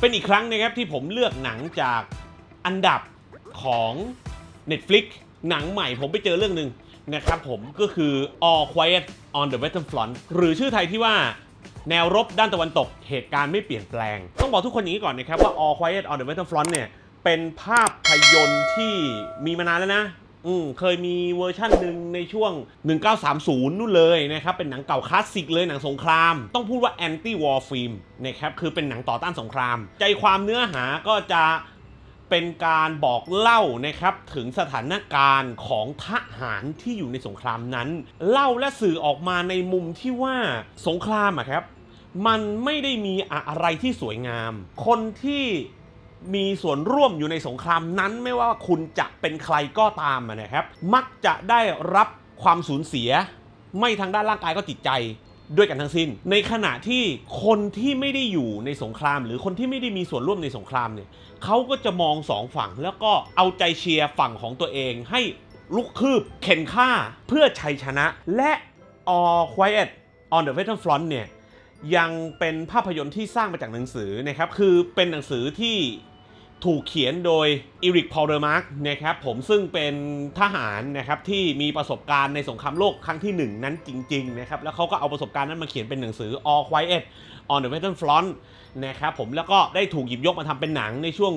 เป็นอีกครั้งนะครับที่ผมเลือกหนังจากอันดับของ Netflix หนังใหม่ผมไปเจอเรื่องหนึ่งนะครับผมก็คือ All Quiet on the Western Front หรือชื่อไทยที่ว่าแนวรบด้านตะวันตกเหตุการณ์ไม่เปลี่ยนแปลง ต้องบอกทุกคนอย่างนี้ก่อนนะครับว่า All Quiet on the Western Front เนี่ยเป็นภาพยนตร์ที่มีมานานแล้วนะอืมเคยมีเวอร์ชั่นหนึ่งในช่วง 1930 นู่นเลยนะครับ เป็นหนังเก่าคลาสสิก เลยหนังสงคราม ต้องพูดว่าแอนตี้วอร์ฟิล์มนะครับ คือเป็นหนังต่อต้านสงคราม ใจความเนื้อหาก็จะเป็นการบอกเล่านะครับ ถึงสถานการณ์ของทหารที่อยู่ในสงครามนั้น เล่าและสื่อออกมาในมุมที่ว่าสงครามอะครับ มันไม่ได้มีอะไรที่สวยงาม คนที่มีส่วนร่วมอยู่ในสงครามนั้นไม่ว่าคุณจะเป็นใครก็ตามนะครับมักจะได้รับความสูญเสีย ไม่ทางด้านร่างกายก็จิตใจด้วยกันทั้งสิ้น ในขณะที่คนที่ไม่ได้อยู่ในสงคราม หรือคนที่ไม่ได้มีส่วนร่วมในสงครามเนี่ยเขาก็จะมองสองฝั่งแล้วก็เอาใจเชียร์ฝั่งของตัวเองให้ลุกคืบเข็นฆ่าเพื่อชัยชนะและ All Quiet on the Western Front เนี่ยยังเป็นภาพยนตร์ที่สร้างมาจากหนังสือนะครับคือเป็นหนังสือที่ถูกเขียนโดยอิริกพอลเดอร์มาร์กนะครับผมซึ่งเป็นทหารนะครับที่มีประสบการณ์ในสงครามโลกครั้งที่ 1 นั้นจริงๆนะครับแล้วเขาก็เอาประสบการณ์นั้นมาเขียนเป็นหนังสือ All Quiet on the Western Front นะครับผมแล้วก็ได้ถูกหยิบยกมาทำเป็นหนังในช่วง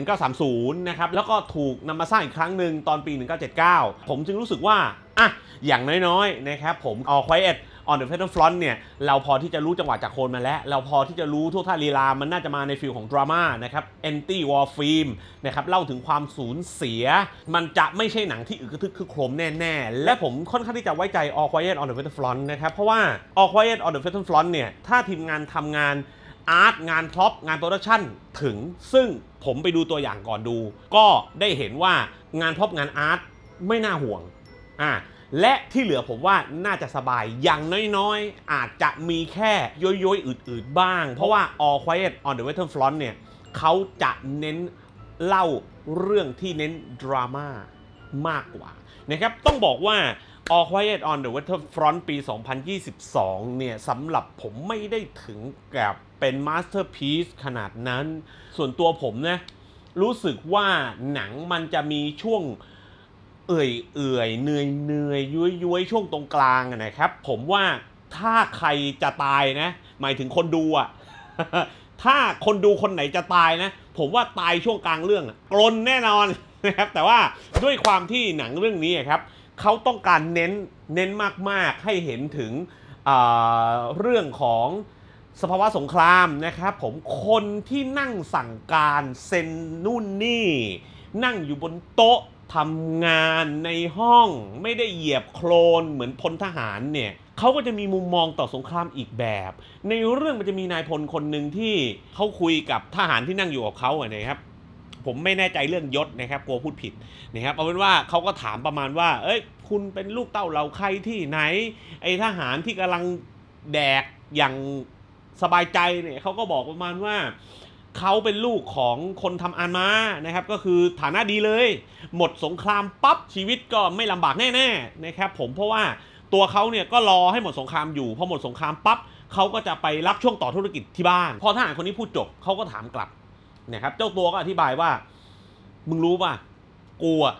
1930 นะครับแล้วก็ถูกนำมาสร้างอีกครั้งหนึ่งตอนปี 1979 ผมจึงรู้สึกว่าอ่ะอย่างน้อยๆนะครับผม All Quiet on the fatal front เนี่ย เราพอที่จะรู้จังหวะจากโคนมาแล้ว เราพอที่จะรู้ทั่วท่าลีลามันน่าจะมาในฟิลของดราม่านะครับ anti war film นะครับ เล่าถึงความสูญเสีย มันจะไม่ใช่หนังที่อึกทึกคือโครมแน่ๆ และผมค่อนข้างที่จะไว้ใจ all quiet on the fatal front นะครับ เพราะว่า all quiet on the fatal front เนี่ย ถ้าทีมงานทำงานอาร์ตงานพล็อปงานโปรดักชั่นถึงซึ่งผมไปดูตัวอย่างก่อนดูก็ได้เห็นว่างานพล็อปงานอาร์ตไม่น่าห่วงอ่าและที่เหลือผมว่าน่าจะสบายอย่างน้อยๆ อาจจะมีแค่ย้อยๆ อืดๆบ้าง เพราะว่า All Quiet on the Western Front เนี่ยเขาจะเน้นเล่าเรื่องที่เน้นดราม่ามากกว่านะครับ ต้องบอกว่า All Quiet on the Western Front ปี 2022 เนี่ยสำหรับผมไม่ได้ถึงกับเป็นมาสเตอร์พีซขนาดนั้น ส่วนตัวผมนะรู้สึกว่าหนังมันจะมีช่วงเอ่ยเอื่อยเนื่อยเนื่อยยุ้ยยุ้ยช่วงตรงกลางนะครับผมว่าถ้าใครจะตายนะหมายถึงคนดูอะถ้าคนดูคนไหนจะตายนะผมว่าตายช่วงกลางเรื่องกลนแน่นอนนะครับแต่ว่าด้วยความที่หนังเรื่องนี้ครับเขาต้องการเน้นเน้นมากๆให้เห็นถึงเเรื่องของสภาวะสงครามนะครับ ผมคนที่นั่งสั่งการเซ็นนู่นนี่ นั่งอยู่บนโต๊ะทำงานในห้องไม่ได้เหยียบโคลน เหมือนพลทหารเนี่ย เขาก็จะมีมุมมองต่อสงครามอีกแบบ ในเรื่องมันจะมีนายพลคนหนึ่งที่เขาคุยกับทหารที่นั่งอยู่กับเขาเนี่ยครับ ผมไม่แน่ใจเรื่องยศนะครับกลัวพูดผิดนะครับเอาเป็นว่าเขาก็ถามประมาณว่า เอ้ย คุณเป็นลูกเต้าเราใครที่ไหน ไอ้ทหารที่กำลังแดกอย่างสบายใจเนี่ยเขาก็บอกประมาณว่าเขาเป็นลูกของคนทำอานมานะครับ ก็คือฐานะดีเลย หมดสงครามปั๊บชีวิตก็ไม่ลำบากแน่ๆนะครับผมเพราะว่าตัวเขาเนี่ยก็รอให้หมดสงครามอยู่พอหมดสงครามปั๊บเขาก็จะไปรับช่วงต่อธุรกิจที่บ้านพอทหารคนนี้พูดจบเขาก็ถามกลับนะครับ เจ้าตัวก็อธิบายว่า มึงรู้ป่ะกูอะ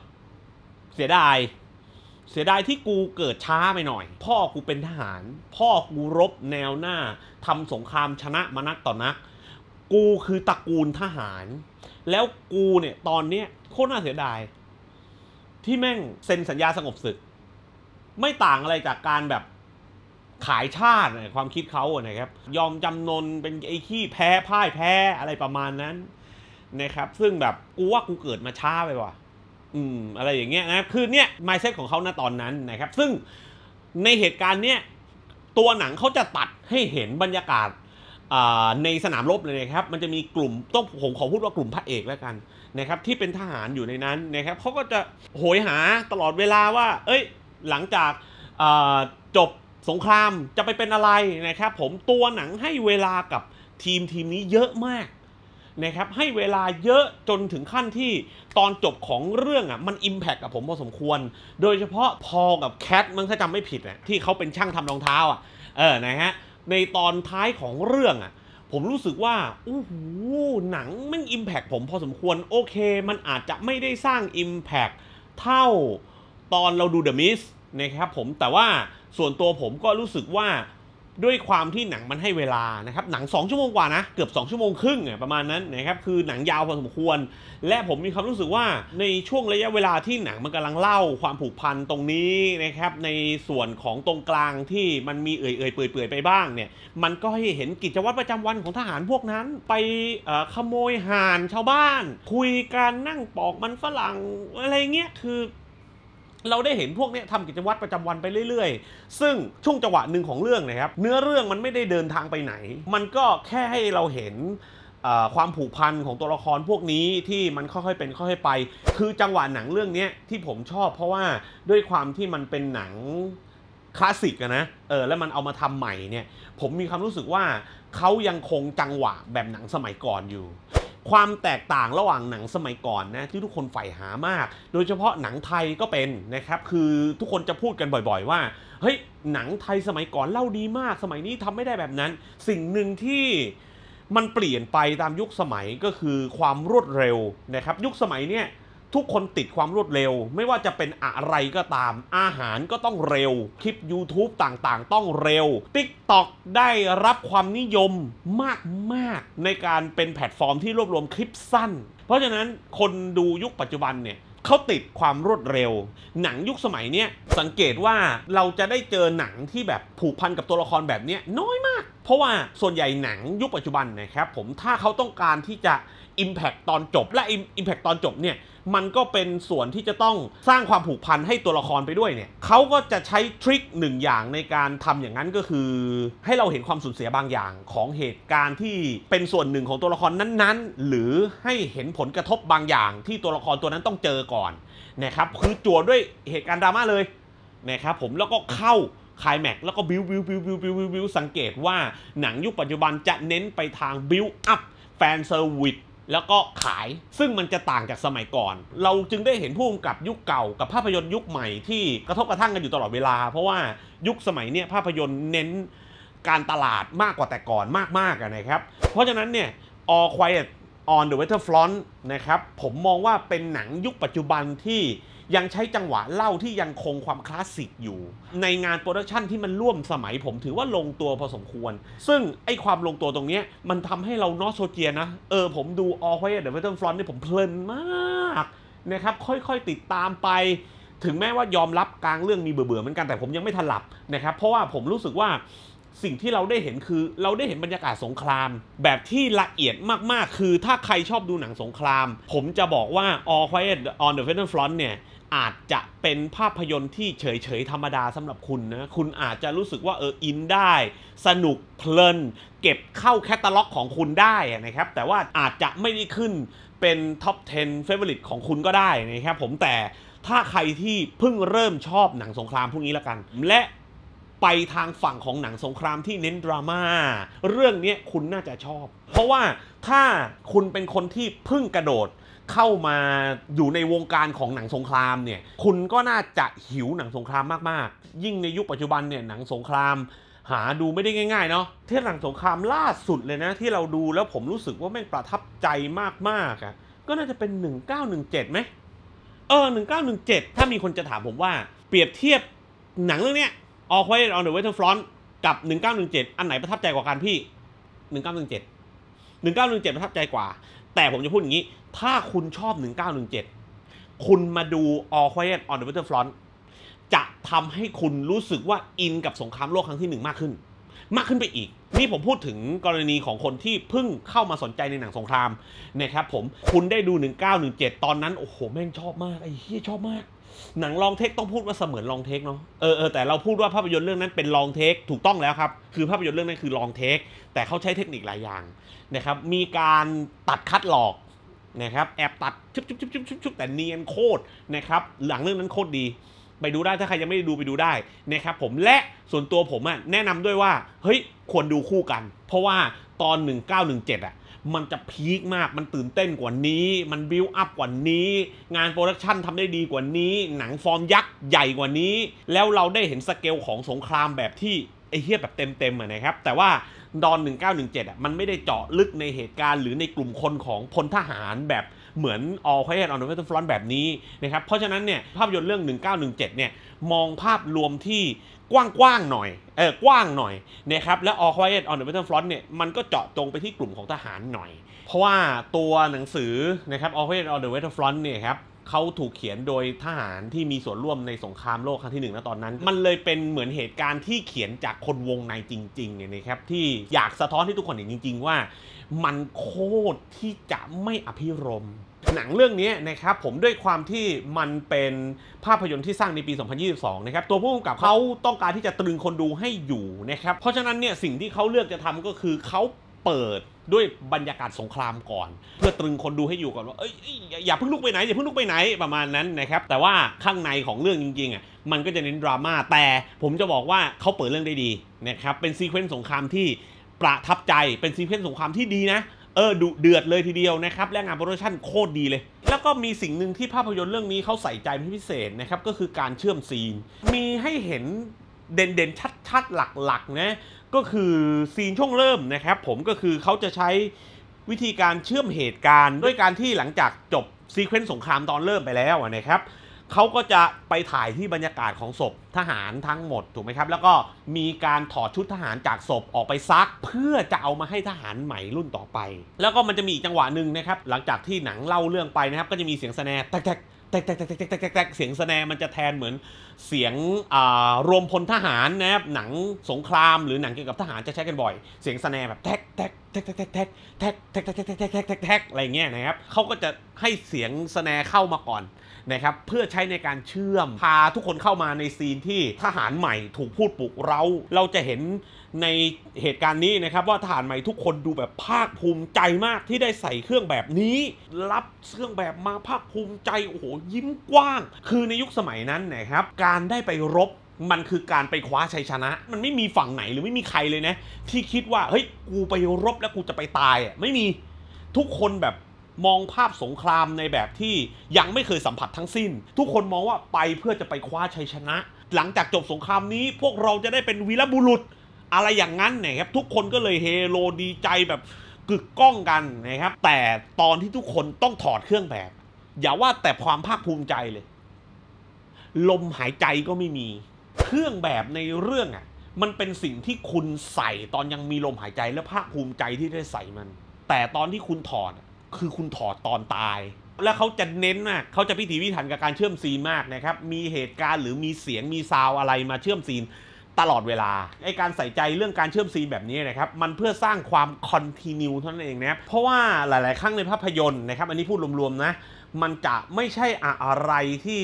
เสียดายเสียดายที่กูเกิดช้าไปหน่อย พ่อกูเป็นทหาร พ่อกูรบแนวหน้าทำสงครามชนะมานักต่อนักกูคือตระกูลทหาร แล้วกูเนี่ย ตอนเนี้ยโคตรน่าเสียดาย ที่แม่งเซ็นสัญญาสงบศึก ไม่ต่างอะไรจากการแบบขายชาติความคิดเขานะครับยอมจำนนเป็นไอ้ขี้แพ้พ่ายแพ้อะไรประมาณนั้น นะครับ ซึ่งแบบกูว่ากูเกิดมาช้าไปว่ะอืม อะไรอย่างเงี้ยนะคือเนี่ยไมเซ็ตของเขาณตอนนั้นนะครับซึ่งในเหตุการณ์เนี้ยตัวหนังเขาจะตัดให้เห็นบรรยากาศในสนามรบเลยนะครับ มันจะมีกลุ่ม ต้องผมขอพูดว่ากลุ่มพระเอกแล้วกันนะครับ ที่เป็นทหารอยู่ในนั้นนะครับ เขาก็จะโหยหาตลอดเวลาว่า เอ้ย หลังจากจบสงครามจะไปเป็นอะไรนะครับ ผมตัวหนังให้เวลากับทีมทีมนี้เยอะมากนะครับ ให้เวลาเยอะจนถึงขั้นที่ตอนจบของเรื่องอ่ะ มันอิมแพคกับผมพอสมควร โดยเฉพาะพอกับแคทมันถ้าจำไม่ผิดนะที่เขาเป็นช่างทำรองเท้าอ่ะ เออ นะฮะในตอนท้ายของเรื่องอะ่ะผมรู้สึกว่าอู้หูหนังมันอิมแพกผมพอสมควร โอเค มันอาจจะไม่ได้สร้างอิมแพกเท่า ตอนเราดู The Mist นะครับผมแต่ว่าส่วนตัวผมก็รู้สึกว่าด้วยความที่หนังมันให้เวลานะครับ หนัง2ชั่วโมงกว่านะ เกือบ2ชั่วโมงครึ่งประมาณนั้นนะครับ คือหนังยาวพอสมควร และผมมีความรู้สึกว่าในช่วงระยะเวลาที่หนังมันกำลังเล่าความผูกพันตรงนี้นะครับ ในส่วนของตรงกลางที่มันมี เอื่อยเปื่อยไปบ้างเนี่ย มันก็ให้เห็นกิจวัตรประจำวันของทหารพวกนั้น ไปขโมยห่านชาวบ้าน คุยการนั่งปอกมันฝรั่งอะไรเงี้ยคือเราได้เห็นพวกนี้ทำกิจวัตรประจำวันไปเรื่อย ๆ ซึ่งช่วงจังหวะหนึ่งของเรื่องนะครับเนื้อเรื่องมันไม่ได้เดินทางไปไหน มันก็แค่ให้เราเห็นความผูกพันของตัวละครพวกนี้ที่มันค่อยๆเป็นค่อยๆไป คือจังหวะหนังเรื่องนี้ที่ผมชอบ เพราะว่าด้วยความที่มันเป็นหนังคลาสสิกนะเออแล้วมันเอามาทำใหม่เนี่ยผมมีความรู้สึกว่าเขายังคงจังหวะแบบหนังสมัยก่อนอยู่ความแตกต่างระหว่างหนังสมัยก่อนนะที่ทุกคนใฝ่หามาก โดยเฉพาะหนังไทยก็เป็นนะครับคือทุกคนจะพูดกันบ่อยๆว่าเฮ้ยหนังไทยสมัยก่อนเล่าดีมาก สมัยนี้ทำไม่ได้แบบนั้น สิ่งหนึ่งที่มันเปลี่ยนไปตามยุคสมัยก็คือความรวดเร็ว นะครับยุคสมัยเนี่ยทุกคนติดความรวดเร็ว ไม่ว่าจะเป็นอะไรก็ตาม อาหารก็ต้องเร็ว คลิป YouTube ต่าง ๆ ต้องเร็ว TikTok ได้รับความนิยมมาก ๆ ในการเป็นแพลตฟอร์มที่รวบรวมคลิปสั้น เพราะฉะนั้นคนดูยุคปัจจุบันเนี่ยเขาติดความรวดเร็วหนังยุคสมัยเนี้ยสังเกตว่าเราจะได้เจอหนังที่แบบผูกพันกับตัวละครแบบนี้น้อยมาก เพราะว่าส่วนใหญ่หนังยุคปัจจุบันนะครับผมถ้าเขาต้องการที่จะ Impact ตอนจบและ Impact ตอนจบเนี่ยมันก็เป็นส่วนที่จะต้องสร้างความผูกพันให้ตัวละครไปด้วยเนี่ยเขาก็จะใช้ทริคหนึ่งอย่างในการทำอย่างนั้นก็คือให้เราเห็นความสูญเสียบางอย่าง ของเหตุการณ์ที่เป็นส่วนหนึ่งของตัวละครนั้น ๆ หรือให้เห็นผลกระทบบางอย่างที่ตัวละครตัวนั้นต้องเจอก่อนนะครับคือจวดด้วยเหตุการณ์ดราม่าเลยนะครับผมแล้วก็เข้าคายแม็กแล้วก็บิวบิวบิวบิวบิวบิวสังเกตว่าหนังยุคปัจจุบันจะเน้นไปทางบิวอัพแฟนเซอร์วิสแล้วก็ขายซึ่งมันจะต่างจากสมัยก่อน เราจึงได้เห็นผู้กำกับยุคเก่ากับภาพยนตร์ยุคใหม่ที่กระทบกระทั่งกันอยู่ตลอดเวลา เพราะว่ายุคสมัยเนี้ย ภาพยนตร์เน้นการตลาดมากกว่าแต่ก่อนมากๆนะครับ เพราะฉะนั้นเนี่ย All Quiet on the Western Front นะครับ ผมมองว่าเป็นหนังยุคปัจจุบันที่ยังใช้จังหวะเล่าที่ยังคงความคลาสสิกอยู่ ในงานโปรดักชันที่มันร่วมสมัยผมถือว่าลงตัวพอสมควร ซึ่ง ไอความลงตัวตรงนี้ มันทำให้เรานอสโซเจียนะ เออ ผมดูออไวเดอะเวทเทิลฟรอนต์นี่ผมเพลินมาก นะครับ ค่อย ๆ ติดตามไป ถึงแม้ว่ายอมรับกลางเรื่องมีเบื่อๆเหมือนกันแต่ผมยังไม่ถลับนะครับ เพราะว่าผมรู้สึกว่าสิ่งที่เราได้เห็นคือ เราได้เห็นบรรยากาศสงคราม แบบที่ละเอียดมากๆ คือ ถ้าใครชอบดูหนังสงคราม ผมจะบอกว่า All Quiet on the Western Front เนี่ยอาจจะเป็นภาพยนตร์ที่เฉยๆ ธรรมดาสำหรับคุณนะ คุณอาจจะรู้สึกว่าเอออินได้ สนุก เพลินเก็บเข้าแคตตาล็อกของคุณได้นะครับ แต่ว่าอาจจะไม่ได้ขึ้นเป็นท็อป 10 favorite ของคุณก็ได้นะครับผมแต่ถ้าใครที่เพิ่งเริ่มชอบหนังสงครามพวกนี้แล้วกัน และไปทางฝั่งของหนังสงครามที่เน้นดรามา่าเรื่องนี้คุณน่าจะชอบ เพราะว่าถ้าคุณเป็นคนที่เพิ่งกระโดดเข้ามาอยู่ในวงการของหนังสงครามเนี่ย คุณก็น่าจะหิวหนังสงครามมากๆ ยิ่งในยุคปัจจุบันเนี่ยหนังสงครามหาดูไม่ได้ง่ายๆเนาะเทศหนังสงครามล่าสุดเลยนะ ที่เราดูแล้วผมรู้สึกว่าแม่งประทับใจมากๆอะ่ะก็น่าจะเป็น1917ไหมเออ1917ถ้ามีคนจะถามผมว่า เปรียบเทียบหนังเรื่องเนี้ยควายออ e เดอะเวทเทอร์ฟลอน n ์กับ 1917อันไหนประทับใจกว่ากันพี่1917 1917ประทับใจกว่าแต่ผมจะพูดอย่างนี้ ถ้าคุณชอบ 1917 คุณมาดู All Quiet on the Western Front จะทำให้คุณรู้สึกว่าอินกับสงครามโลกครั้งที่หนึ่งมากขึ้น มากขึ้นไปอีก นี่ผมพูดถึงกรณีของคนที่เพิ่งเข้ามาสนใจในหนังสงครามนะครับผมคุณได้ดู 1917 ตอนนั้น โอ้โห แม่งชอบมาก ไอ้เฮียชอบมากหนังลองเทคต้องพูดว่าเสมือนลองเทคเนาะเออเออแต่เราพูดว่าภาพยนตร์เรื่องนั้นเป็นลองเทค ถูกต้องแล้วครับคือภาพยนตร์เรื่องนั้นคือลองเทค แต่เขาใช้เทคนิคหลายอย่างนะครับมีการตัดคัดหลอกนะครับแอบตัดชุบชุบชุบชุบชุบชุบแต่เนียนโคตรนะครับหลังเรื่องนั้นโคตรดี ไปดูได้ถ้าใครยังไม่ได้ดูไปดูได้นะครับผมและส่วนตัวผมอะแนะนำด้วยว่าเฮ้ยควรดูคู่กัน เพราะว่าตอน 1917อะมันจะพีคมาก มันตื่นเต้นกว่านี้ มันบิวอัพกว่านี้ งานโปรดักชันทำได้ดีกว่านี้ หนังฟอร์มยักษ์ใหญ่กว่านี้ แล้วเราได้เห็นสเกลของสงครามแบบที่ไอเฮียแบบเต็มๆนะครับ แต่ว่า ดอน 1917อ่ะ มันไม่ได้เจาะลึกในเหตุการณ์ หรือในกลุ่มคนของพลทหารแบบเหมือน All Quiet on the Western Front แบบนี้นะครับ เพราะฉะนั้นเนี่ยภาพยนตร์เรื่อง1917เนี่ยมองภาพรวมที่กว้างๆ หน่อย เออกว้างหน่อยนะครับ และ All Quiet on the Western Front เนี่ย มันก็เจาะจงไปที่กลุ่มของทหารหน่อย เพราะว่าตัวหนังสือนะครับ All Quiet on the Western Front เนี่ยครับเขาถูกเขียนโดยทหารที่มีส่วนร่วมในสงครามโลกครั้งที่หนึ่งนะตอนนั้น มันเลยเป็นเหมือนเหตุการณ์ที่เขียนจากคนวงในจริงๆเนี่ยนะครับที่อยากสะท้อนให้ทุกคนเห็นจริง ๆ ว่ามันโคตรที่จะไม่อภิรมหนังเรื่องนี้นะครับผมด้วยความที่มันเป็นภาพยนตร์ที่สร้างในปี 2022 นะครับตัวผู้กำกับเขาต้องการที่จะตรึงคนดูให้อยู่นะครับเพราะฉะนั้นเนี่ยสิ่งที่เขาเลือกจะทำก็คือเขาเปิดด้วยบรรยากาศสงครามก่อน เพื่อตรึงคนดูให้อยู่ก่อนว่าเอ้ยอย่าเพิ่งลุกไปไหนอย่าเพิ่งลุกไปไหนประมาณนั้นนะครับ แต่ว่าข้างในของเรื่องจริงๆอ่ะมันก็จะเน้นดราม่าแต่ผมจะบอกว่าเขาเปิดเรื่องได้ดีนะครับเป็นซีเควนซ์สงครามที่ ประทับใจเป็นซีเควนซ์สงครามที่ดีนะ เออดูเดือดเลยทีเดียวนะครับ และงานโปรดักชั่นโคตรดีเลย แล้วก็มีสิ่งหนึ่งที่ภาพยนตร์เรื่องนี้เขาใส่ใจเป็นพิเศษนะครับก็คือการเชื่อมซีน มีให้เห็นเด่น ๆ ชัด ๆ หลัก ๆ นะ ก็คือ ซีนช่วงเริ่มนะครับ ผมก็คือเขาจะใช้วิธีการเชื่อมเหตุการณ์ ด้วยการที่หลังจากจบซีเควนซ์สงครามตอนเริ่มไปแล้วนะครับเขาก็จะไปถ่ายที่บรรยากาศของศพทหารทั้งหมดถูกไหมครับแล้วก็มีการถอดชุดทหารจากศพออกไปซัก เพื่อจะเอามาให้ทหารใหม่รุ่นต่อไป แล้วก็มันจะมีอีกจังหวะหนึ่งนะครับหลังจากที่หนังเล่าเรื่องไปนะครับก็จะมีเสียงแสแนแตกแตกแตกแตกแตกแตกเสียงแสแนมันจะแทนเหมือน เสียงรวมพลทหารนะครับหนังสงครามหรือหนังเกี่ยวกับทหารจะใช้กันบ่อย เสียงแสแนแบบแทกแทกแทกแทกแทกแทกแทกแทกแทกแทกแทกแทกอะไรเงี้ยนะครับเขาก็จะให้เสียงแสแนเข้ามาก่อนนะครับเพื่อใช้ในการเชื่อมพาทุกคนเข้ามาในซีนที่ทหารใหม่ถูกพูดปลุกเราเราจะเห็นในเหตุการณ์นี้นะครับว่าทหารใหม่ทุกคนดูแบบภาคภูมิใจมากที่ได้ใส่เครื่องแบบนี้ รับเครื่องแบบมาภาคภูมิใจโอ้โหยิ้มกว้าง คือในยุคสมัยนั้นนะครับ การได้ไปรบมันคือการไปคว้าชัยชนะ มันไม่มีฝั่งไหนหรือไม่มีใครเลยนะ ที่คิดว่าเฮ้ยกูไปรบแล้วกูจะไปตายอ่ะไม่มีทุกคนแบบมองภาพสงครามในแบบที่ยังไม่เคยสัมผัสทั้งสิ้น ทุกคนมองว่าไปเพื่อจะไปคว้าชัยชนะ หลังจากจบสงครามนี้พวกเราจะได้เป็นวีรบุรุษอะไรอย่างนั้นนะครับ ทุกคนก็เลยเฮโลดีใจแบบกึกก้องกันนะครับ แต่ตอนที่ทุกคนต้องถอดเครื่องแบบ อย่าว่าแต่ความภาคภูมิใจเลย ลมหายใจก็ไม่มีเครื่องแบบในเรื่องอะ่ะมันเป็นสิ่งที่คุณใส่ ตอนยังมีลมหายใจและภาคภูมิใจที่ได้ใส่มัน แต่ตอนที่คุณถอดคือคุณถอดตอนตาย แล้วเขาจะเน้นนะเขาจะพิถีพิถันกับการเชื่อมซีนมากนะครับ มีเหตุการณ์หรือมีเสียงมีซาวอะไรมาเชื่อมซีนตลอดเวลา ไอการใส่ใจเรื่องการเชื่อมซีนแบบนี้นะครับ มันเพื่อสร้างความคอนติเนียเท่านั้นเองนะเพราะว่าหลาย ๆ ครั้งในภาพยนตร์นะครับ อันนี้พูดรวม ๆ นะ มันจะไม่ใช่อะไรที่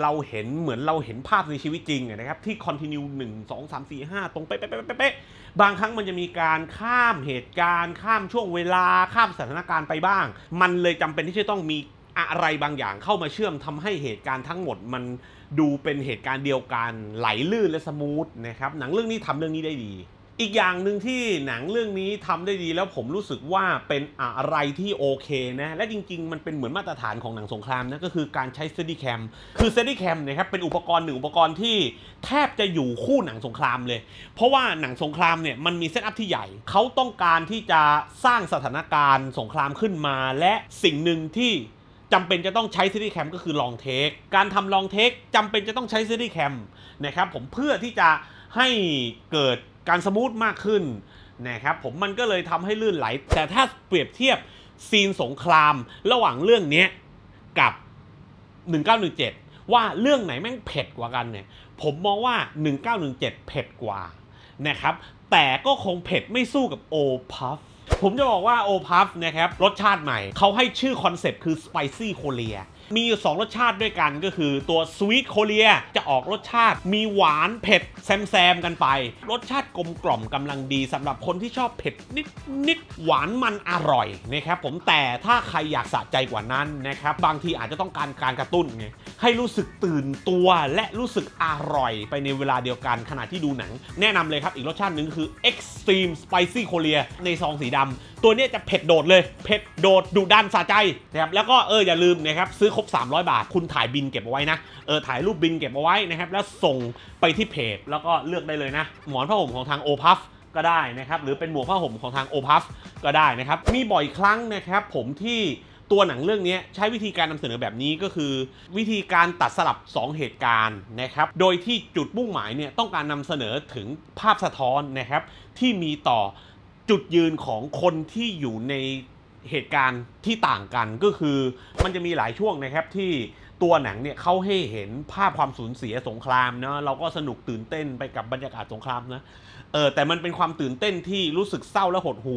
เราเห็นเหมือนเราเห็นภาพในชีวิตจริงนะครับ ที่คอนติเนียหนึ่งสองสามสี่ห้าตรงเป๊ะเป๊ะเป๊ะเป๊ะบางครั้งมันจะมีการข้ามเหตุการณ์ข้ามช่วงเวลาข้ามสถานการณ์ไปบ้าง มันเลยจำเป็นที่จะต้องมีอะไรบางอย่างเข้ามาเชื่อมทำให้เหตุการณ์ทั้งหมดมันดูเป็นเหตุการณ์เดียวกันไหลลื่นและสมูทนะครับหนังเรื่องนี้ทำเรื่องนี้ได้ดี อีกอย่างหนึ่งที่หนังเรื่องนี้ทำได้ดีแล้วผมรู้สึกว่าเป็นอะไรที่โอเคนะ และจริง ๆ มันเป็นเหมือนมาตรฐานของหนังสงครามนะก็คือการใช้เซ d y แคม คือเซ d y แคมนะครับเป็นอุปกรณ์หนึ่งอุปกรณ์ที่แทบจะอยู่คู่หนังสงครามเลย เพราะว่าหนังสงครามเนี่ยมันมีเซตอัพที่ใหญ่เขาต้องการที่จะสร้างสถานการณ์สงครามขึ้นมาและสิ่งหนึ่งที่จำเป็นจะต้องใช้ซีรีส์แคมก็คือลองเทคการทำลองเทคจำเป็นจะต้องใช้ซีรีส์แคมนะครับผมเพื่อที่จะให้เกิดการสมูทมากขึ้นนะครับผมมันก็เลยทำให้ลื่นไหล แต่ถ้าเปรียบเทียบซีนสงครามระหว่างเรื่องนี้กับ 1917 ว่าเรื่องไหนแม่งเผ็ดกว่ากันเนี่ยผมมองว่า 1917 เผ็ดกว่านะครับแต่ก็คงเผ็ดไม่สู้กับโอพัฟผมจะบอกว่าโอพัฟนะครับ รสชาติใหม่เขาให้ชื่อคอนเซปต์คือสไปซี่โคเรียมีอยู่ 2 รสชาติด้วยกันก็คือตัวสวีทโคเรียจะออกรสชาติมีหวานเผ็ดแซมๆกันไป รสชาติกลมกล่อมกำลังดีสำหรับคนที่ชอบเผ็ดนิดนิดหวานมันอร่อยนะครับ ผมแต่ถ้าใครอยากสะใจกว่านั้นนะครับ บางทีอาจจะต้องการการกระตุ้นไงให้รู้สึกตื่นตัวและรู้สึกอร่อย ไปในเวลาเดียวกันขณะที่ดูหนัง แนะนำเลยครับอีกรสชาติหนึ่งคือ Extreme Spicy Korea ในซองสีดำตัวนี้จะเผ็ดโดดเลยเผ็ดโดดดุดันสะใจนะครับแล้วก็เอออย่าลืมนะครับ ซื้อครบ 300 บาท คุณถ่ายบินเก็บเอาไว้นะเออถ่ายรูปบินเก็บเอาไว้นะครับ แล้วส่งไปที่เพจแล้วก็เลือกได้เลยนะ หมอนผ้าห่มของทางโอพัฟก็ได้นะครับ หรือเป็นหมวกผ้าห่มของทางโอพัฟก็ได้นะครับ มีบ่อยครั้งนะครับผมที่ตัวหนังเรื่องนี้ใช้วิธีการนำเสนอแบบนี้ก็คือ วิธีการตัดสลับ 2 เหตุการณ์นะครับ โดยที่จุดมุ่งหมายเนี่ยต้องการนำเสนอถึงภาพสะท้อนนะครับที่มีต่อจุดยืนของคนที่อยู่ในเหตุการณ์ที่ต่างกันก็คือมันจะมีหลายช่วงนะครับที่ตัวหนังเนี่ยเขาให้เห็นภาพความสูญเสียสงครามเนาะเราก็สนุกตื่นเต้นไปกับบรรยากาศสงครามนะเออแต่มันเป็นความตื่นเต้นที่รู้สึกเศร้าและหดหู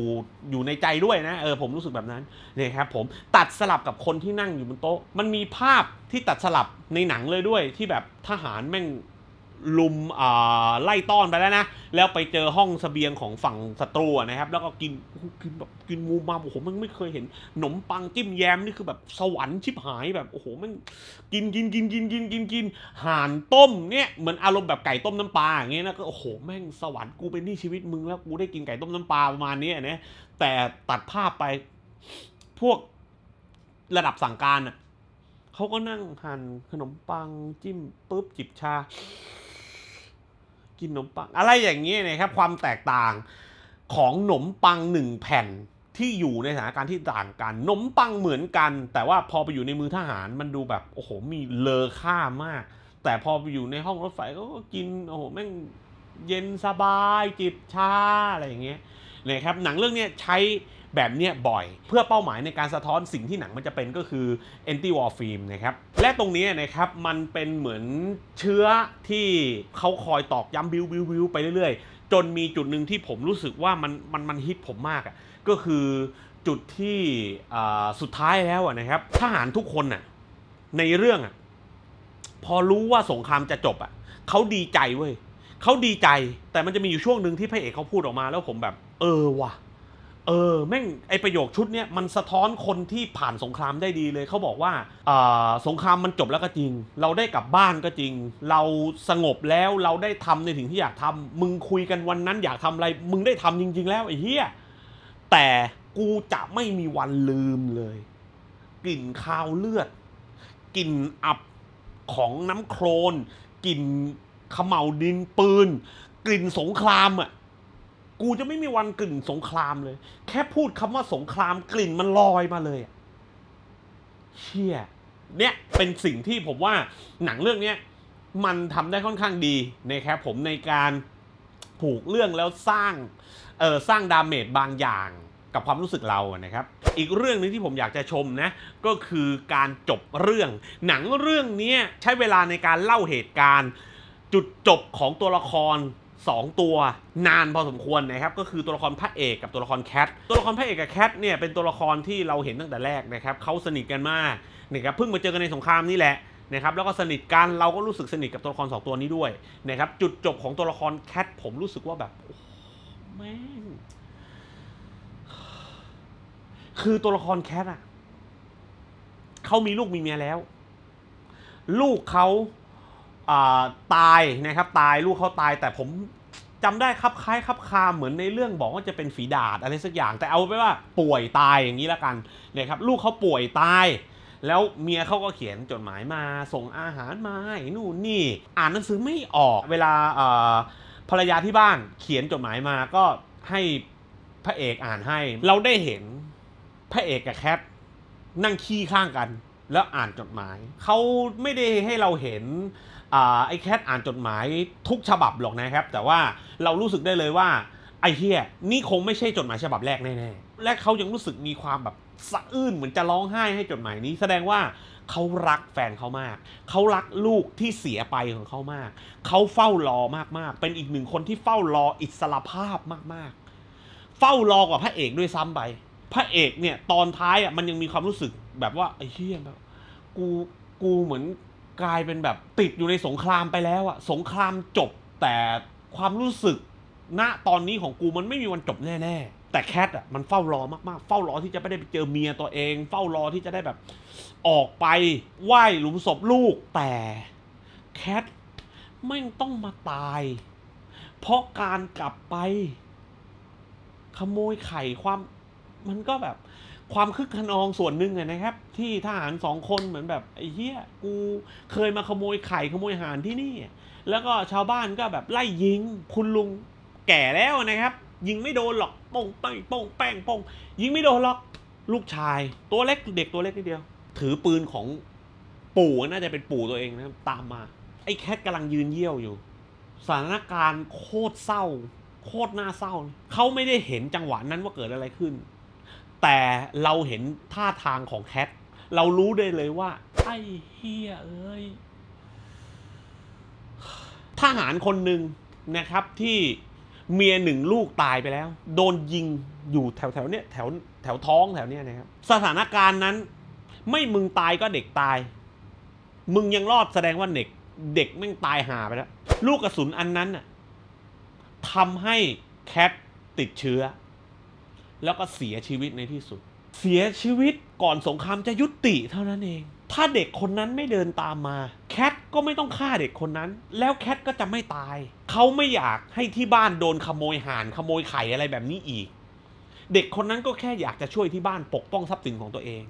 อยู่ในใจด้วยนะเออผมรู้สึกแบบนั้นนียครับผมตัดสลับกับคนที่นั่งอยู่บนโต๊ะ มันมีภาพที่ตัดสลับในหนังเลยด้วยที่แบบทหารแม่งลุมไล่ต้อนไปแล้วนะ แล้วไปเจอห้องสเสบียงของฝั่งศัตรูนะครับ แล้วก็กินกินแบบกินงูมาโอ้โหมันไม่เคยเห็นขนมปังจิ้มแยม นี่คือแบบสวรรค์ชิบหายแบบโอ้โหมันกินกินกินกินกินกินกินห่านต้มเนี่ยเหมือนอารมณ์แบบ ไก่ต้มน้ำปลาอย่างเงี้ยนะก็โอ้โห แม่ง สวรรค์กูเป็นนี่ชีวิตมึงแล้วกูได้กินไก่ต้มน้ำปลาประมาณนี้นะแต่ตัดภาพไปพวกระดับสั่งการอ่ะเขาก็นั่งหั่นขนมปังจิ้มปุ๊บจิบชากินขนมปัง อะไรอย่างนี้นะครับความแตกต่างของขนมปังหนึ่งแผ่นที่อยู่ในสถานการณ์ที่ต่างกันนมปังเหมือนกัน แต่ว่าพอไปอยู่ในมือทหารมันดูแบบ โอ้โหมีเลอค่ามาก แต่พอไปอยู่ในห้องรถไฟก็กินโอ้โหแม่งเย็นสบายจิบชาอะไรอย่างเงี้ยนะครับหนังเรื่องนี้ใช้แบบเนี้ยบ่อยเพื่อเป้าหมายในการสะท้อนสิ่งที่หนังมันจะเป็นก็คือ anti war film นะครับ และตรงนี้นะครับ มันเป็นเหมือนเชื้อที่เขาคอยตอกย้ำบิวบิวบิวไปเรื่อยๆ จนมีจุดหนึ่งที่ผมรู้สึกว่ามันมันมันฮิตผมมากอะ่ะก็คือจุดที่สุดท้ายแล้วนะครับทหารทุกคนน่ะในเรื่องอ่ะพอรู้ว่าสงครามจะจบอ่ะเขาดีใจเว้ยเขาดีใจแต่มันจะมีอยู่ช่วงหนึ่งที่พระเอกเขาพูดออกมาแล้วผมแบบ เออว่ะเออแม่งไอประโยคชุดเนี้ยมันสะท้อนคนที่ผ่านสงครามได้ดีเลยเขาบอกว่าอ่า สงครามมันจบแล้วก็จริง เราได้กลับบ้านก็จริง เราสงบแล้วเราได้ทำในสิ่งที่อยากทำมึงคุยกันวันนั้น อยากทำอะไร มึงได้ทำจริง ๆแล้วไอ้เหี้ยแต่กูจะไม่มีวันลืมเลยกลิ่นคาวเลือดกลิ่นอับของน้ำโครนกลิ่นขมเหลดินปืนกลิ่นสงครามอ่ะกูจะไม่มีวันกลิ่นสงครามเลย แค่พูดคำว่าสงครามกลิ่นมันลอยมาเลยเชี่ย เนี่ยเป็นสิ่งที่ผมว่าหนังเรื่องนี้มันทำได้ค่อนข้างดีนะครับผมในการผูกเรื่องแล้วสร้างเออสร้างดาเมจบางอย่างกับความรู้สึกเรานะครับ อีกเรื่องนึงที่ผมอยากจะชมนะ ก็คือการจบเรื่อง หนังเรื่องนี้ใช้เวลาในการเล่าเหตุการณ์จุดจบของตัวละคร2ตัวนานพอสมควรนะครับ ก็คือตัวละครพระเอกกับตัวละครแคทตัวละครพระเอก กับแคทเนี่ยเป็นตัวละครที่เราเห็นตั้งแต่แรกนะครับ เขาสนิทกันมากนะครับเพิ่งมาเจอกันในสงครามนี่แหละนะครับ แล้วก็สนิทกัน เราก็รู้สึกสนิทกับตัวละคร2ตัวนี้ด้วยนะครับ จุดจบของตัวละครแคทผมรู้สึกว่าแบบแม่งคือตัวละครแคทอะเขามีลูกมีเมียแล้ว ลูกเขาตายนะครับ ตายลูกเขาตาย แต่ผมจำได้ครับคล้ายครับคาเหมือนในเรื่องบอกว่าจะเป็นฝีดาดอะไรสักอย่างแต่เอาไปว่าป่วยตายอย่างนี้ละกันนะครับ ลูกเขาป่วยตาย แล้วเมียเขาก็เขียนจดหมายมาส่งอาหารมาให้นู่นนี่อ่านหนังสือไม่ออกเวลาภรรยาที่บ้านเขียนจดหมายมาก็ให้พระเอกอ่านให้เราได้เห็นพระเอกกับแคทนั่งขี้ข้างกัน แล้วอ่านจดหมายเขาไม่ได้ให้เราเห็นไอ้แคทอ่านจดหมายทุกฉบับหรอกนะครับ แต่ว่าเรารู้สึกได้เลยว่าไอ้เฮียนี่คงไม่ใช่จดหมายฉบับแรกแน่ๆและเขายังรู้สึกมีความแบบสะอื้นเหมือนจะร้องไห้ให้จดหมายนี้แสดงว่าเขารักแฟนเขามากเขารักลูกที่เสียไปของเขามากเขาเฝ้ารอมากๆ เป็นอีกหนึ่งคนที่เฝ้ารออิสรภาพมากๆ เฝ้ารอกว่าพระเอกด้วยซ้ำไป พระเอกเนี่ยตอนท้ายอ่ะมันยังมีความรู้สึกแบบว่าไอ้เฮียแบบกูกูเหมือนกลายเป็นแบบติดอยู่ในสงครามไปแล้วอะสงครามจบแต่ความรู้สึก ณตอนนี้ของกูมันไม่มีวันจบแน่ๆ แต่แคทอะมันเฝ้ารอมากๆ เฝ้ารอที่จะไม่ได้ไปเจอเมียตัวเอง เฝ้ารอที่จะได้แบบออกไปไหว้หลุมศพลูก แต่แคทไม่ต้องมาตาย เพราะการกลับไป ขโมยไข่ความมันก็แบบความคึกขนองส่วนหนึ่งนะครับ ที่ทหารสองคนเหมือนแบบไอ้เหี้ยกูเคยมาขโมยไข่ขโมยหารที่นี่ แล้วก็ชาวบ้านก็แบบไล่ยิงคุณลุงแก่แล้วนะครับยิงไม่โดนหรอกป่งแป้งป่งแป้งป่งยิงไม่โดนหรอก ลูกชายตัวเล็กเด็กตัวเล็กนิดเดียว ถือปืนของปู่น่าจะเป็นปู่ตัวเองนะครับตามมาไอ้แคทกำลังยืนเยี่ยวอยู่สถานการณ์โคตรเศร้า โคตรน่าเศร้าเขาไม่ได้เห็นจังหวะนั้นว่าเกิดอะไรขึ้นแต่เราเห็นท่าทางของแคทเรารู้ได้เลยว่า ไอ้เฮียเอ้ยทหารคนหนึ่งนะครับที่เมียหนึ่งลูกตายไปแล้ว โดนยิงอยู่แถวๆเนี้ยแถวแถวท้องแถวเนี้ยนะครับสถานการณ์นั้น ไม่มึงตายก็เด็กตาย มึงยังรอดแสดงว่าเด็กเด็กแม่งตายหาไปแล้ว ลูกกระสุนอันนั้นน่ะทำให้แคทติดเชื้อแล้วก็เสียชีวิตในที่สุด เสียชีวิตก่อนสงครามจะยุติเท่านั้นเอง ถ้าเด็กคนนั้นไม่เดินตามมา แคทก็ไม่ต้องฆ่าเด็กคนนั้น แล้วแคทก็จะไม่ตาย เขาไม่อยากให้ที่บ้านโดนขโมย ห่านขโมยไข่อะไรแบบนี้อีก เด็กคนนั้นก็แค่อยากจะช่วยที่บ้านปกป้องทรัพย์สินของตัวเอง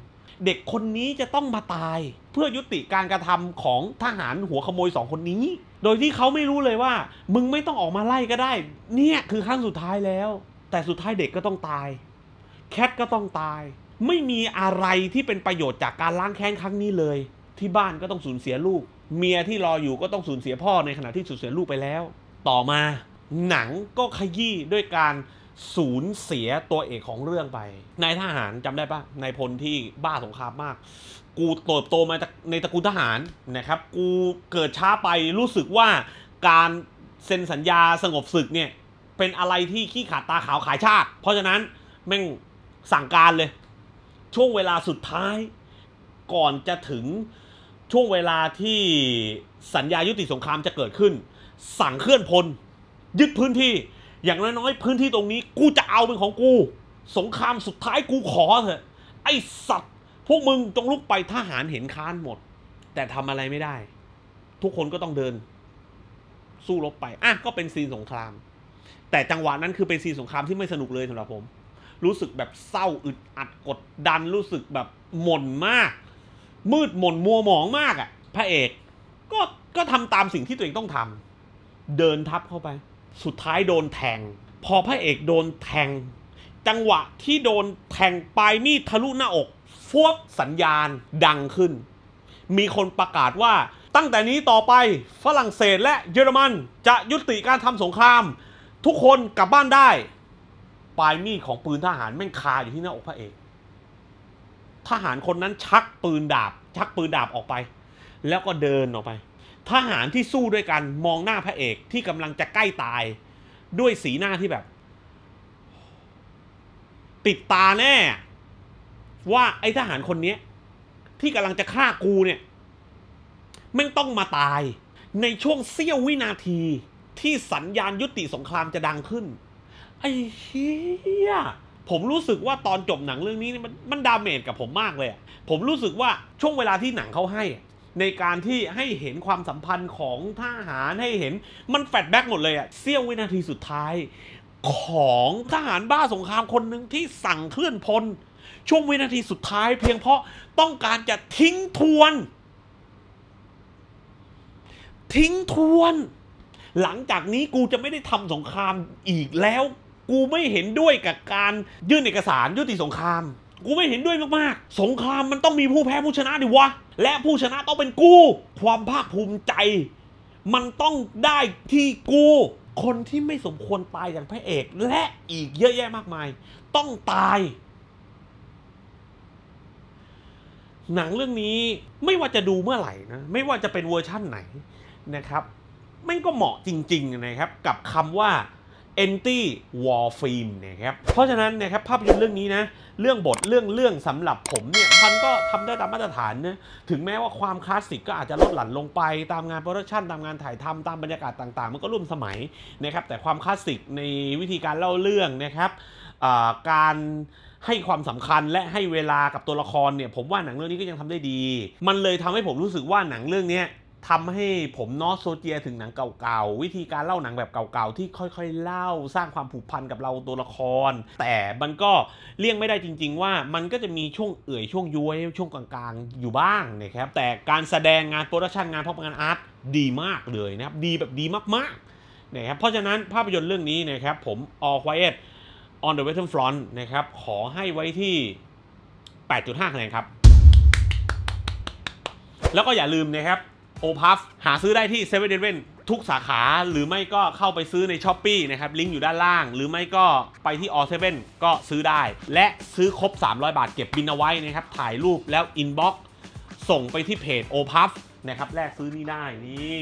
เด็กคนนี้จะต้องมาตาย เพื่อยุติการกระทำของทหารหัวขโมยสองคนนี้ โดยที่เขาไม่รู้เลยว่า มึงไม่ต้องออกมาไล่ก็ได้ เนี่ยคือขั้นสุดท้ายแล้วแต่สุดท้ายเด็กก็ต้องตาย แคทก็ต้องตาย ไม่มีอะไรที่เป็นประโยชน์จากการล้างแค้นครั้งนี้เลย ที่บ้านก็ต้องสูญเสียลูก เมียที่รออยู่ก็ต้องสูญเสียพ่อในขณะที่สูญเสียลูกไปแล้ว ต่อมาหนังก็ขยี้ด้วยการ สูญเสียตัวเอกของเรื่องไปนายทหารจำได้ปะนายพลที่บ้าสงครามมาก กูเติบโตมาในตระกูลทหารนะครับ กูเกิดช้าไปรู้สึกว่าการเซ็นสัญญาสงบศึกเนี่ยเป็นอะไรที่ขี้ขาดตาขาวขายชาติ เพราะฉะนั้นแม่งสั่งการเลย ช่วงเวลาสุดท้าย ก่อนจะถึงช่วงเวลาที่สัญญายุติสงครามจะเกิดขึ้น สั่งเคลื่อนพลยึดพื้นที่ อย่างน้อยๆพื้นที่ตรงนี้กูจะเอาเป็นของกูสงครามสุดท้ายกูขอเถอะไอสัตว์ พวกมึงจงลุกไปทหารเห็นค้านหมด แต่ทำอะไรไม่ได้ ทุกคนก็ต้องเดิน สู้รบไปอ่ะก็เป็นซีนสงครามแต่จังหวะนั้นคือเป็นซีนสงครามที่ไม่สนุกเลยสำหรับผม รู้สึกแบบเศร้าอึดอัดกดดันรู้สึกแบบหม่นมาก มืดหม่นมัวหมองมากอะ่ะ พระเอก ก็ก็ทำตามสิ่งที่ตัวเองต้องทำ เดินทับเข้าไป สุดท้ายโดนแทง พอพระเอกโดนแทง จังหวะที่โดนแทงปลายมีดทะลุหน้าอก ฟวกสัญญาณดังขึ้น มีคนประกาศว่าตั้งแต่นี้ต่อไปฝรั่งเศสและเยอรมันจะยุติการทำสงครามทุกคนกลับบ้านได้ ปลายมีดของปืนทหารแม่งคาอยู่ที่หน้าอกพระเอกทหารคนนั้นชักปืนดาบชักปืนดาบออกไป แล้วก็เดินออกไปทหารที่สู้ด้วยกันมองหน้าพระเอกที่กำลังจะใกล้ตายด้วยสีหน้าที่แบบ ติดตาแน่ ว่าไอ้ทหารคนนี้ที่กำลังจะฆ่ากูเนี่ยแม่งต้องมาตาย ในช่วงเสี้ยววินาทีที่สัญญาณยุติสงครามจะดังขึ้นไอ้เหี้ยผมรู้สึกว่าตอนจบหนังเรื่องนี้มันมันดาเมจกับผมมากเลยผมรู้สึกว่าช่วงเวลาที่หนังเขาให้ ในการที่ให้เห็นความสัมพันธ์ของทหารให้เห็น มันแฟลชแบ็กหมดเลยอะเสี้ยววินาทีสุดท้าย ของทหารบ้าสงครามคนหนึ่งที่สั่งเคลื่อนพลช่วงวินาทีสุดท้าย เพียงเพราะต้องการจะทิ้งทวนทิ้งทวนหลังจากนี้กูจะไม่ได้ทำสงครามอีกแล้ว กูไม่เห็นด้วยกับการยื่นเอกสารยุติสงคราม กูไม่เห็นด้วยมากๆ สงครามมันต้องมีผู้แพ้ผู้ชนะดิวะ และผู้ชนะต้องเป็นกู ความภาคภูมิใจ มันต้องได้ที่กู คนที่ไม่สมควรตายอย่างพระเอกและอีกเยอะแยะมากมาย ต้องตาย หนังเรื่องนี้ไม่ว่าจะดูเมื่อไหร่นะไม่ว่าจะเป็นเวอร์ชั่นไหนนะครับม่งก็เหมาะจริงๆ นะครับ กับคำว่า anti war film นะครับ เพราะฉะนั้นนะครับภาพยนตร์เรื่องนี้นะ เรื่องบทเรื่องเรื่องสำหรับผมเนี่ยมันก็ทำได้ตามมาตรฐานนะถึงแม้ว่าความคลาสสิกก็อาจจะลดหลั่นลงไป ตามงานโปรดักชันตามงานถ่ายทำตามบรรยากาศต่างๆ มันก็ร่วมสมัยนะครับแต่ความคลาสสิกในวิธีการเล่าเรื่องนะครับการให้ความสำคัญและให้เวลากับตัวละครเนี่ยผมว่าหนังเรื่องนี้ก็ยังทำได้ดี มันเลยทำให้ผมรู้สึกว่าหนังเรื่องนี้ทำให้ผมนอสโซเจียถึงหนังเก่าๆ วิธีการเล่าหนังแบบเก่าๆ ที่ค่อยๆ เล่าสร้างความผูกพันกับเราตัวละคร แต่มันก็เลี่ยงไม่ได้จริงๆว่ามันก็จะมีช่วงเอื่อย ช่วงย้วย ช่วงกลางๆอยู่บ้างนะครับแต่การแสดงงานโปรดักชันงานพวกงานอาร์ตดีมากเลยนะครับ ดีแบบดีมากๆนะครับเพราะฉะนั้นภาพยนตร์เรื่องนี้นะครับผม All Quiet on the Western Front นะครับขอให้ไว้ที่ 8.5คะแนนครับ แล้วก็อย่าลืมนะครับโอพัฟหาซื้อได้ที่เซเว่นเดเว่นทุกสาขาหรือไม่ก็เข้าไปซื้อในช้อปี้นะครับ ลิงก์อยู่ด้านล่าง หรือไม่ก็ไปที่ออเซเว่นก็ซื้อได้ และซื้อครบ 300 บาทเก็บบินเอาไว้นะครับ ถ่ายรูปแล้วอินบ็อกซ์ส่งไปที่เพจโอพัฟนะครับแลกซื้อนี่ได้ นี่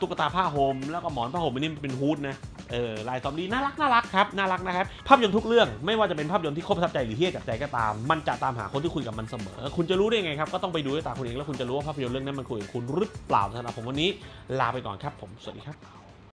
ตุ๊กตาผ้าห่ม แล้วก็หมอนผ้าห่มอันนี้เป็นฮูดนะ เออ ลายซอมดีน่ารักน่ารักครับ น่ารักนะครับ ภาพยนตร์ทุกเรื่อง ไม่ว่าจะเป็นภาพยนตร์ที่ครบทับใจหรือเฮี้ยกับใจก็ตาม มันจะตามหาคนที่คุยกับมันเสมอ คุณจะรู้ได้ไงครับ ก็ต้องไปดูด้วยตาคุณเอง แล้วคุณจะรู้ว่าภาพยนตร์เรื่องนั้นมันคุยกับคุณหรือเปล่าสำหรับ ผมวันนี้ลาไปก่อนครับ ผม สวัสดีครับ